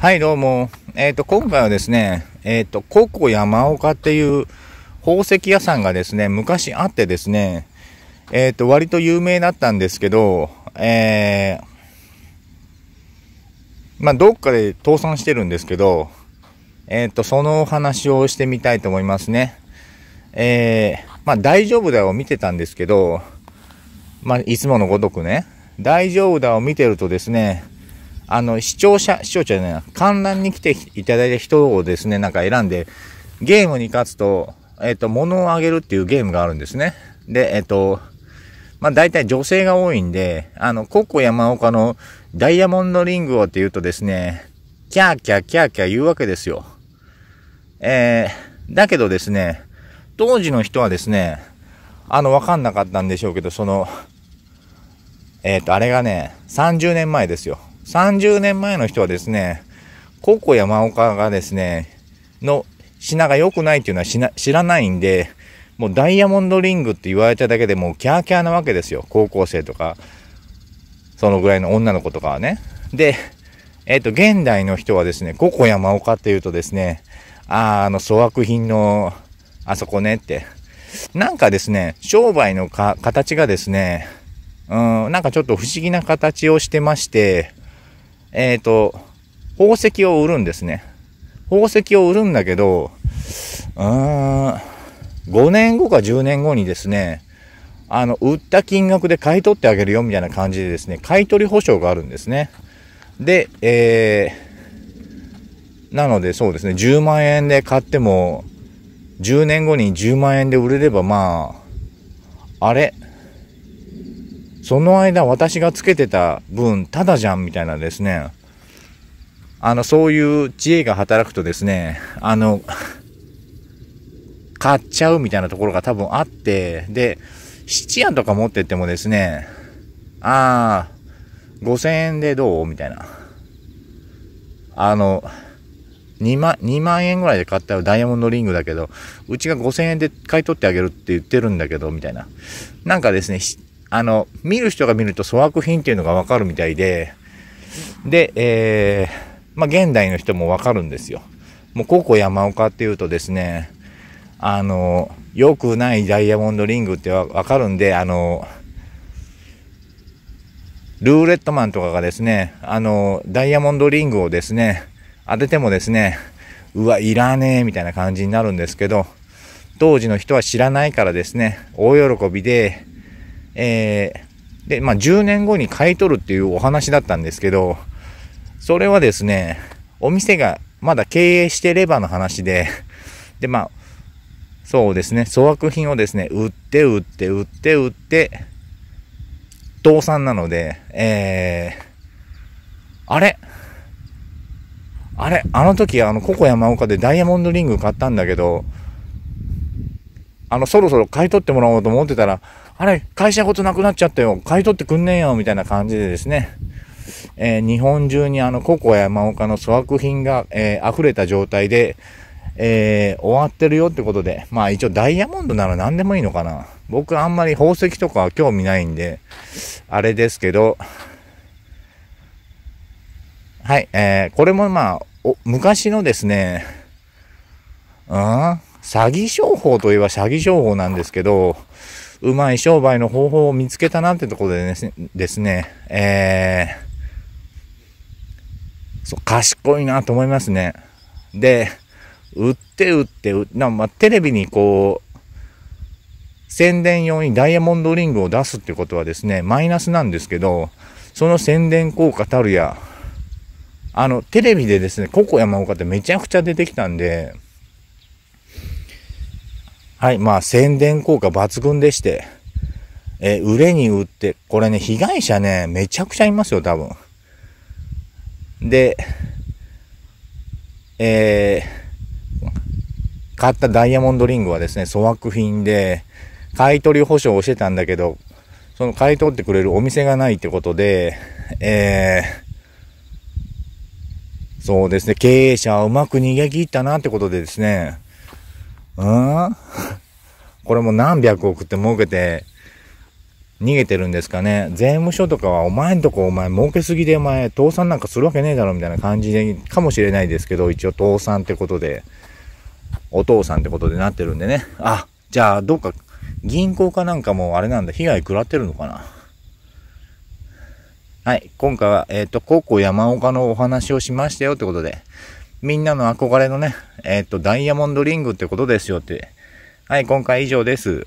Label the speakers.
Speaker 1: はい、どうも。えっ、ー、と、今回はですね、えっ、ー、と、ココ山岡っていう宝石屋さんがですね、昔あってですね、えっ、ー、と、割と有名だったんですけど、えー、まあ、どっかで倒産してるんですけど、えっ、と、そのお話をしてみたいと思いますね。えー、まあ、大丈夫だよ見てたんですけど、まあ、いつものごとくね、大丈夫だを見てるとですね、あの、視聴者、視聴者じゃないな、観覧に来ていただいた人をですね、なんか選んで、ゲームに勝つと、えっ、ー、と、物をあげるっていうゲームがあるんですね。で、えっ、ー、と、まあ、大体女性が多いんで、あの、ココ山岡のダイヤモンドリングをって言うとですね、キャーキャーキャーキャー言うわけですよ。えー、だけどですね、当時の人はですね、あの、わかんなかったんでしょうけど、その、えっ、ー、と、あれがね、30年前ですよ。30年前の人はですね、ココ山岡がですね、の品が良くないっていうのは知らないんで、もうダイヤモンドリングって言われただけでもうキャーキャーなわけですよ。高校生とか、そのぐらいの女の子とかはね。で、えっ、ー、と、現代の人はですね、ココ山岡っていうとですね、ああ、あの、粗悪品の、あそこねって。なんかですね、商売のか形がですね、うん、なんかちょっと不思議な形をしてまして、えっ、ー、と、宝石を売るんですね。宝石を売るんだけど、うーん、5年後か10年後にですね、あの、売った金額で買い取ってあげるよみたいな感じでですね、買い取り保証があるんですね。で、えー、なのでそうですね、10万円で買っても、10年後に10万円で売れれば、まあ、あれその間私がつけてた分、ただじゃんみたいなですね、あの、そういう知恵が働くとですね、あの、買っちゃうみたいなところが多分あって、で、質屋とか持ってってもですね、ああ、5000円でどうみたいな。あの、2万、2万円ぐらいで買ったダイヤモンドリングだけど、うちが5000円で買い取ってあげるって言ってるんだけど、みたいな。なんかですね、あの、見る人が見ると粗悪品っていうのがわかるみたいで、で、えー、まあ、現代の人もわかるんですよ。もう、高校山岡っていうとですね、あの、良くないダイヤモンドリングってわかるんで、あの、ルーレットマンとかがですね、あの、ダイヤモンドリングをですね、当ててもですね、うわ、いらねえ、みたいな感じになるんですけど、当時の人は知らないからですね、大喜びで、えー、で、まあ、10年後に買い取るっていうお話だったんですけど、それはですね、お店がまだ経営してればの話で、で、まあ、そうですね、粗悪品をですね、売って売って売って売って、倒産なので、えー、あれあれあの時あの、ココ山岡でダイヤモンドリング買ったんだけど、あの、そろそろ買い取ってもらおうと思ってたら、あれ、会社ごとなくなっちゃったよ。買い取ってくんねえよ、みたいな感じでですね。えー、日本中にあの、ココや山岡の粗悪品が、えー、溢れた状態で、えー、終わってるよってことで、まあ一応ダイヤモンドなら何でもいいのかな。僕あんまり宝石とかは興味ないんで、あれですけど、はい、えー、これもまあ、お昔のですね、うん詐欺商法といえば詐欺商法なんですけど、うまい商売の方法を見つけたなんてところでですね、えー、そう、賢いなと思いますね。で、売って売って、なまあ、テレビにこう、宣伝用にダイヤモンドリングを出すってことはですね、マイナスなんですけど、その宣伝効果たるや、あの、テレビでですね、ココ山岡ってめちゃくちゃ出てきたんで、はい、まあ宣伝効果抜群でして、えー、売れに売って、これね、被害者ね、めちゃくちゃいますよ、多分。で、えー、買ったダイヤモンドリングはですね、粗悪品で、買取保証をしてたんだけど、その買い取ってくれるお店がないってことで、えー、そうですね、経営者はうまく逃げ切ったなってことでですね、ん これも何百億って儲けて、逃げてるんですかね。税務署とかは、お前んとこお前儲けすぎでお前、倒産なんかするわけねえだろみたいな感じで、かもしれないですけど、一応倒産ってことで、お父さんってことでなってるんでね。あ、じゃあ、どっか、銀行かなんかもあれなんだ、被害食らってるのかな。はい、今回は、えっ、ー、と、高校山岡のお話をしましたよってことで、みんなの憧れのね、えっ、ー、と、ダイヤモンドリングってことですよって。はい、今回以上です。